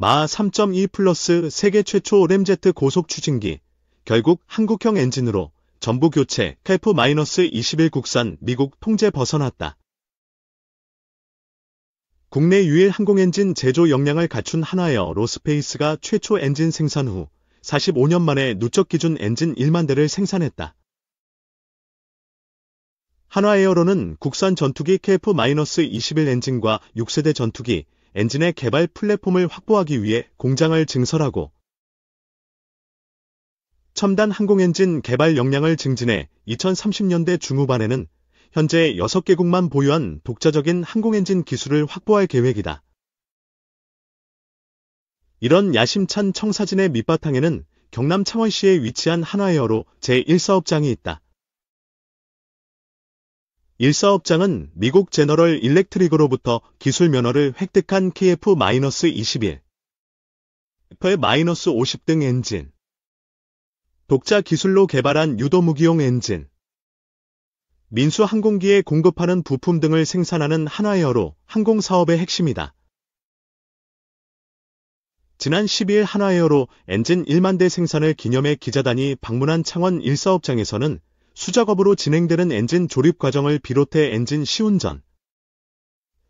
마 3.2 플러스 세계 최초 램제트 고속 추진기, 결국 한국형 엔진으로 전부 교체 캘프 마이너스 21 국산 미국 통제 벗어났다. 국내 유일 항공엔진 제조 역량을 갖춘 하나에어 로스페이스가 최초 엔진 생산 후 45년 만에 누적 기준 엔진 1만 대를 생산했다. 한화에어로는 국산 전투기 KF-21 엔진과 6세대 전투기 엔진의 개발 플랫폼을 확보하기 위해 공장을 증설하고 첨단 항공엔진 개발 역량을 증진해 2030년대 중후반에는 현재 6개국만 보유한 독자적인 항공엔진 기술을 확보할 계획이다. 이런 야심찬 청사진의 밑바탕에는 경남 창원시에 위치한 하나에어로 제1사업장이 있다. 일사업장은 미국 제너럴 일렉트릭으로부터 기술 면허를 획득한 KF-21, F-50 등 엔진, 독자 기술로 개발한 유도무기용 엔진, 민수 항공기에 공급하는 부품 등을 생산하는 하나에어로 항공사업의 핵심이다. 지난 12일 하나에어로 엔진 1만 대 생산을 기념해 기자단이 방문한 창원 일사업장에서는 수작업으로 진행되는 엔진 조립 과정을 비롯해 엔진 시운전,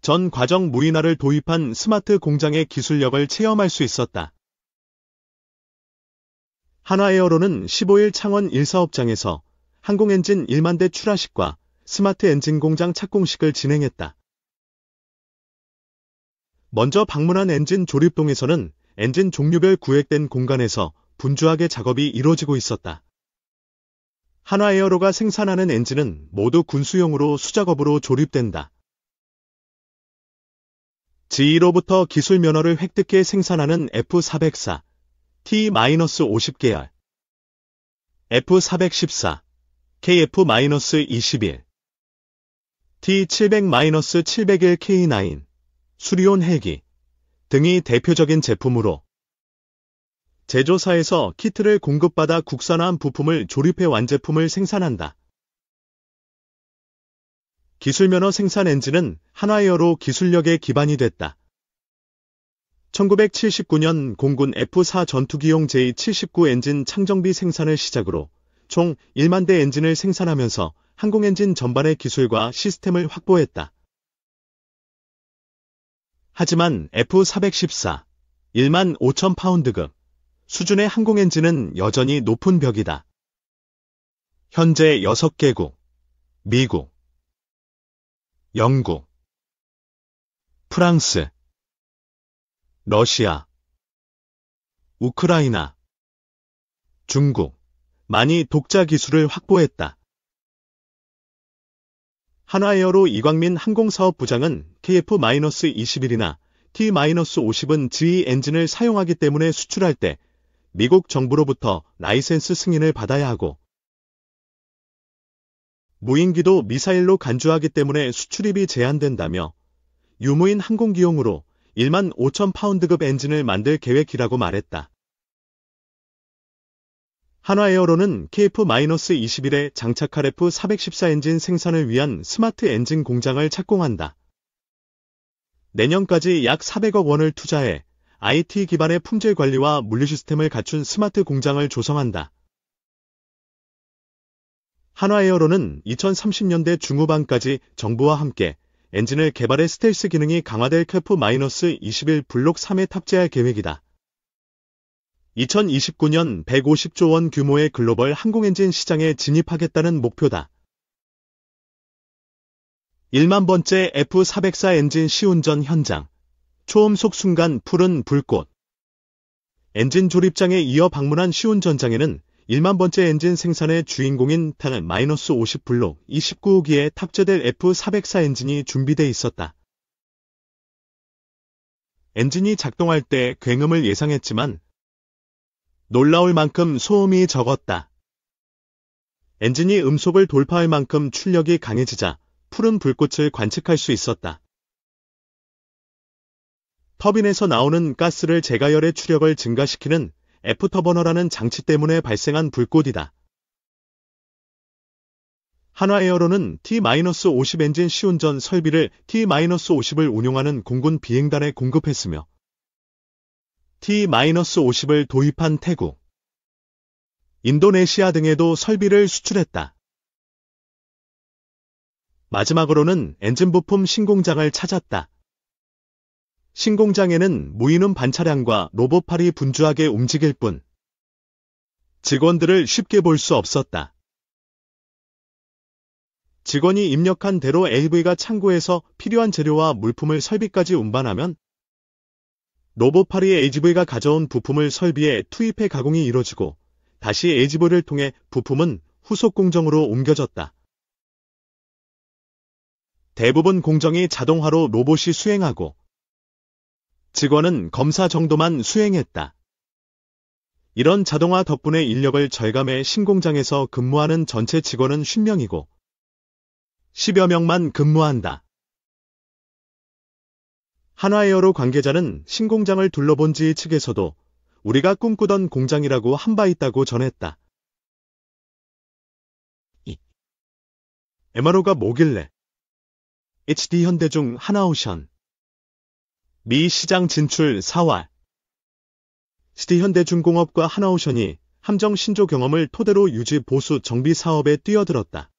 전 과정 무인화를 도입한 스마트 공장의 기술력을 체험할 수 있었다. 하나에어로는 15일 창원 1사업장에서 항공엔진 1만 대 출하식과 스마트 엔진 공장 착공식을 진행했다. 먼저 방문한 엔진 조립동에서는 엔진 종류별 구획된 공간에서 분주하게 작업이 이루어지고 있었다. 한화에어로가 생산하는 엔진은 모두 군수용으로 수작업으로 조립된다. G로부터 기술 면허를 획득해 생산하는 F404, T-50계열, F414, KF-21, T700-701K9, 수리온 헬기 등이 대표적인 제품으로 제조사에서 키트를 공급받아 국산화한 부품을 조립해 완제품을 생산한다. 기술면허 생산 엔진은 하나이어로 기술력의 기반이 됐다. 1979년 공군 F4 전투기용 제79 엔진 창정비 생산을 시작으로 총 1만 대 엔진을 생산하면서 항공엔진 전반의 기술과 시스템을 확보했다. 하지만 F414 1만 5천 파운드급 수준의 항공엔진은 여전히 높은 벽이다. 현재 6개국, 미국, 영국, 프랑스, 러시아, 우크라이나, 중국, 많이 독자 기술을 확보했다. 한화에어로 이광민 항공사업 부장은 KF-21이나 T-50은 GE 엔진을 사용하기 때문에 수출할 때 미국 정부로부터 라이센스 승인을 받아야 하고 무인기도 미사일로 간주하기 때문에 수출입이 제한된다며 유무인 항공기용으로 1만 5천 파운드급 엔진을 만들 계획이라고 말했다. 한화에어로는 KF-21에 장착할 F414 엔진 생산을 위한 스마트 엔진 공장을 착공한다. 내년까지 약 400억 원을 투자해 IT 기반의 품질 관리와 물류 시스템을 갖춘 스마트 공장을 조성한다. 한화에어로는 2030년대 중후반까지 정부와 함께 엔진을 개발해 스텔스 기능이 강화될 캐프-21 마이너스 블록 3에 탑재할 계획이다. 2029년 150조 원 규모의 글로벌 항공엔진 시장에 진입하겠다는 목표다. 1만 번째 F404 엔진 시운전 현장 초음속 순간 푸른 불꽃 엔진 조립장에 이어 방문한 시온 전장에는 1만 번째 엔진 생산의 주인공인 타는 마이너스 5 0불로 29호기에 탑재될 F404 엔진이 준비돼 있었다. 엔진이 작동할 때 굉음을 예상했지만 놀라울 만큼 소음이 적었다. 엔진이 음속을 돌파할 만큼 출력이 강해지자 푸른 불꽃을 관측할 수 있었다. 터빈에서 나오는 가스를 제가열의 추력을 증가시키는 애프터버너라는 장치 때문에 발생한 불꽃이다. 한화에어로는 T-50 엔진 시운전 설비를 T-50을 운용하는 공군 비행단에 공급했으며 T-50을 도입한 태국, 인도네시아 등에도 설비를 수출했다. 마지막으로는 엔진 부품 신공장을 찾았다. 신공장에는 무이는 반차량과 로봇팔이 분주하게 움직일 뿐 직원들을 쉽게 볼 수 없었다. 직원이 입력한 대로 AV가 창고에서 필요한 재료와 물품을 설비까지 운반하면 로봇팔이 AGV가 가져온 부품을 설비에 투입해 가공이 이루어지고 다시 AGV를 통해 부품은 후속 공정으로 옮겨졌다. 대부분 공정이 자동화로 로봇이 수행하고 직원은 검사 정도만 수행했다. 이런 자동화 덕분에 인력을 절감해 신공장에서 근무하는 전체 직원은 10명이고 10여 명만 근무한다. 한화에어로 관계자는 신공장을 둘러본 지 측에서도 우리가 꿈꾸던 공장이라고 한 바 있다고 전했다. 에마로가 뭐길래 HD 현대중 하나오션 미 시장 진출 4월 시티현대중공업과 하나오션이 함정 신조 경험을 토대로 유지 보수 정비 사업에 뛰어들었다.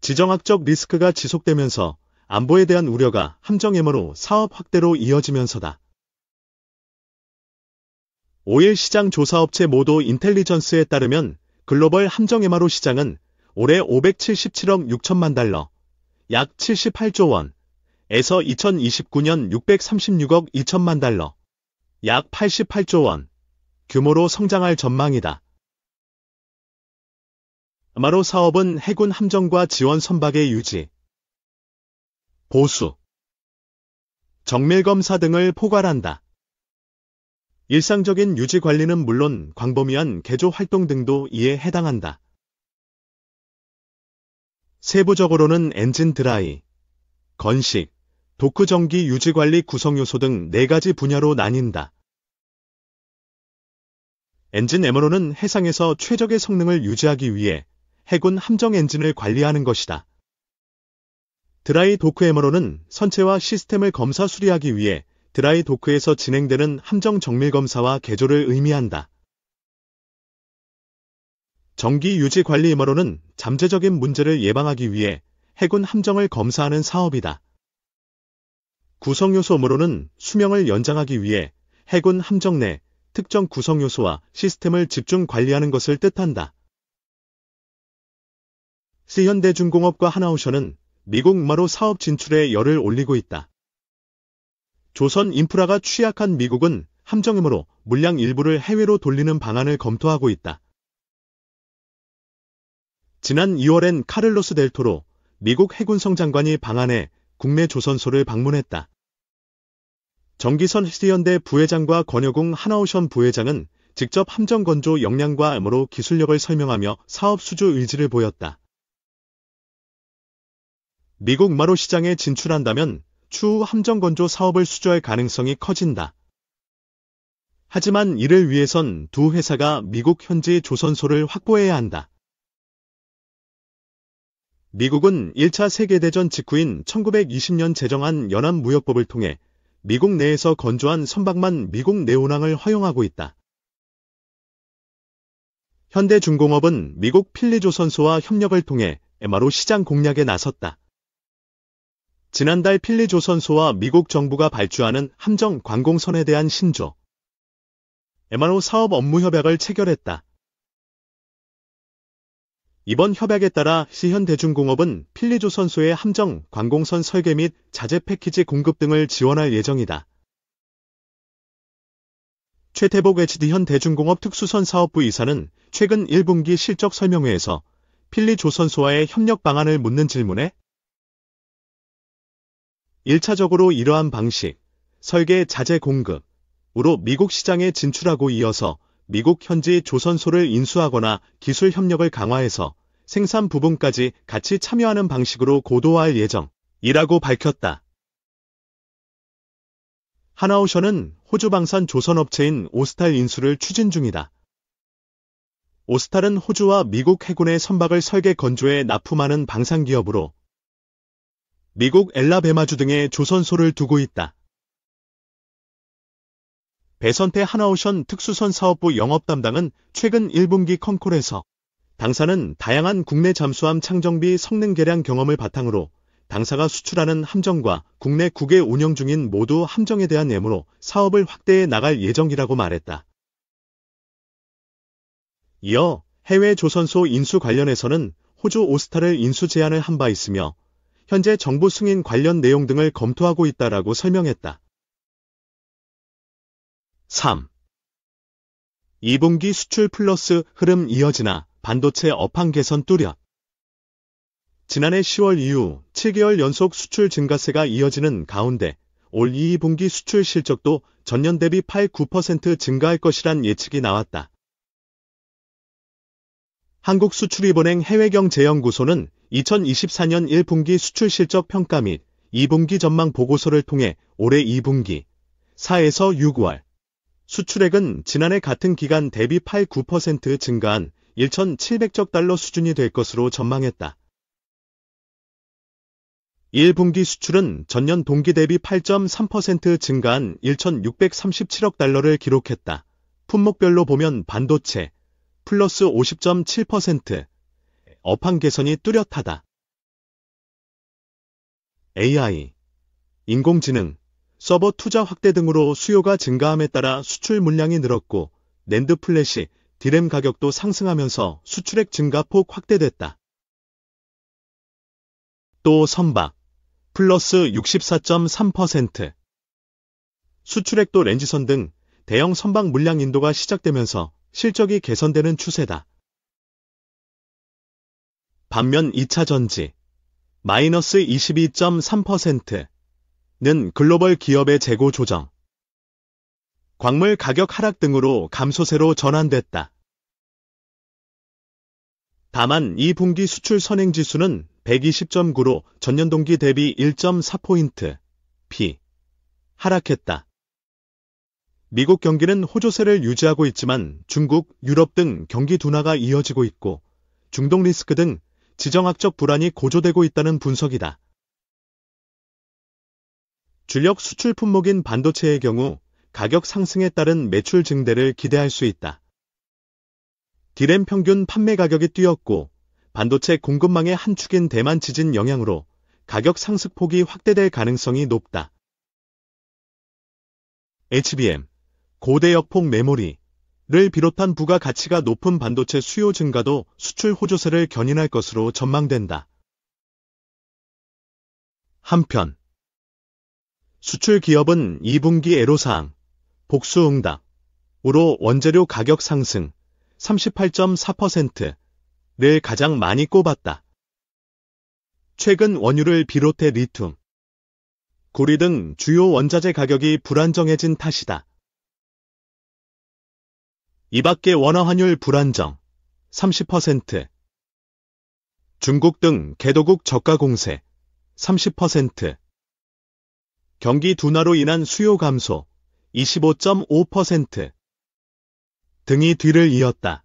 지정학적 리스크가 지속되면서 안보에 대한 우려가 함정 MO로 사업 확대로 이어지면서다. 5일 시장 조사업체 모두 인텔리전스에 따르면 글로벌 함정 MRO 시장은 올해 577억 6천만 달러, 약 78조 원, 에서 2029년 636억 2천만 달러, 약 88조 원 규모로 성장할 전망이다. 마로 사업은 해군 함정과 지원 선박의 유지, 보수, 정밀검사 등을 포괄한다. 일상적인 유지 관리는 물론 광범위한 개조 활동 등도 이에 해당한다. 세부적으로는 엔진 드라이, 건식, 도크 전기 유지관리 구성요소 등 4가지 분야로 나뉜다. 엔진 에머로는 해상에서 최적의 성능을 유지하기 위해 해군 함정 엔진을 관리하는 것이다. 드라이 도크 에머로는 선체와 시스템을 검사 수리하기 위해 드라이 도크에서 진행되는 함정 정밀 검사와 개조를 의미한다. 전기 유지 관리 에머로는 잠재적인 문제를 예방하기 위해 해군 함정을 검사하는 사업이다. 구성요소음으로는 수명을 연장하기 위해 해군 함정 내 특정 구성요소와 시스템을 집중 관리하는 것을 뜻한다. 시현대중공업과 하나오션은 미국 마로 사업 진출에 열을 올리고 있다. 조선 인프라가 취약한 미국은 함정이므로 물량 일부를 해외로 돌리는 방안을 검토하고 있다. 지난 2월엔 카를로스 델토로 미국 해군성 장관이 방한해 국내 조선소를 방문했다. 정기선 희대연대 부회장과 권여궁 하나오션 부회장은 직접 함정 건조 역량과 암호로 기술력을 설명하며 사업 수주 의지를 보였다. 미국 마로 시장에 진출한다면 추후 함정 건조 사업을 수주할 가능성이 커진다. 하지만 이를 위해선 두 회사가 미국 현지 조선소를 확보해야 한다. 미국은 1차 세계대전 직후인 1920년 제정한 연합무역법을 통해 미국 내에서 건조한 선박만 미국 내운항을 허용하고 있다. 현대중공업은 미국 필리조선소와 협력을 통해 MRO 시장 공략에 나섰다. 지난달 필리조선소와 미국 정부가 발주하는 함정 관공선에 대한 신조 MRO 사업 업무 협약을 체결했다. 이번 협약에 따라 시현대중공업은 필리조선소의 함정, 관공선 설계 및 자재 패키지 공급 등을 지원할 예정이다. 최태복 HD현대중공업 특수선 사업부 이사는 최근 1분기 실적 설명회에서 필리조선소와의 협력 방안을 묻는 질문에 1차적으로 이러한 방식, 설계 자재 공급으로 미국 시장에 진출하고 이어서 미국 현지 조선소를 인수하거나 기술 협력을 강화해서 생산 부분까지 같이 참여하는 방식으로 고도화할 예정이라고 밝혔다. 하나오션은 호주 방산 조선업체인 오스탈 인수를 추진 중이다. 오스탈은 호주와 미국 해군의 선박을 설계 건조해 납품하는 방산기업으로 미국 엘라베마주 등의 조선소를 두고 있다. 배선태 하나오션 특수선 사업부 영업 담당은 최근 1분기 컴콜에서 당사는 다양한 국내 잠수함 창정비 성능 개량 경험을 바탕으로 당사가 수출하는 함정과 국내 국외 운영 중인 모두 함정에 대한 예무로 사업을 확대해 나갈 예정이라고 말했다. 이어 해외 조선소 인수 관련해서는 호주 오스타를 인수 제안을 한 바 있으며 현재 정부 승인 관련 내용 등을 검토하고 있다라고 설명했다. 3. 2분기 수출 플러스 흐름 이어지나 반도체 업황 개선 뚜렷. 지난해 10월 이후 7개월 연속 수출 증가세가 이어지는 가운데 올 2분기 수출 실적도 전년 대비 8, 9% 증가할 것이란 예측이 나왔다. 한국수출입은행 해외경제연구소는 2024년 1분기 수출 실적 평가 및 2분기 전망 보고서를 통해 올해 2분기 4에서 6월 수출액은 지난해 같은 기간 대비 8, 9% 증가한 1,700억 달러 수준이 될 것으로 전망했다. 1분기 수출은 전년 동기 대비 8.3% 증가한 1,637억 달러를 기록했다. 품목별로 보면 반도체, 플러스 50.7%, 업황 개선이 뚜렷하다. AI, 인공지능, 서버 투자 확대 등으로 수요가 증가함에 따라 수출 물량이 늘었고 랜드 플래시, 디램 가격도 상승하면서 수출액 증가폭 확대됐다. 또 선박, 플러스 64.3%. 수출액도 렌지선 등 대형 선박 물량 인도가 시작되면서 실적이 개선되는 추세다. 반면 2차 전지, 마이너스 22.3%. 는 글로벌 기업의 재고 조정, 광물 가격 하락 등으로 감소세로 전환됐다. 다만 2분기 수출 선행 지수는 120.9로 전년 동기 대비 1.4포인트 P 하락했다. 미국 경기는 호조세를 유지하고 있지만 중국, 유럽 등 경기 둔화가 이어지고 있고 중동 리스크 등 지정학적 불안이 고조되고 있다는 분석이다. 주력 수출 품목인 반도체의 경우 가격 상승에 따른 매출 증대를 기대할 수 있다. 디램 평균 판매 가격이 뛰었고 반도체 공급망의 한 축인 대만 지진 영향으로 가격 상승폭이 확대될 가능성이 높다. HBM, 고대역폭 메모리를 비롯한 부가 가치가 높은 반도체 수요 증가도 수출 호조세를 견인할 것으로 전망된다. 한편 수출 기업은 2분기 애로사항, 복수응답으로 원재료 가격 상승 38.4%를 가장 많이 꼽았다. 최근 원유를 비롯해 리튬, 구리 등 주요 원자재 가격이 불안정해진 탓이다. 이 밖에 원화 환율 불안정 30%, 중국 등 개도국 저가 공세 30%, 경기 둔화로 인한 수요 감소 25.5% 등이 뒤를 이었다.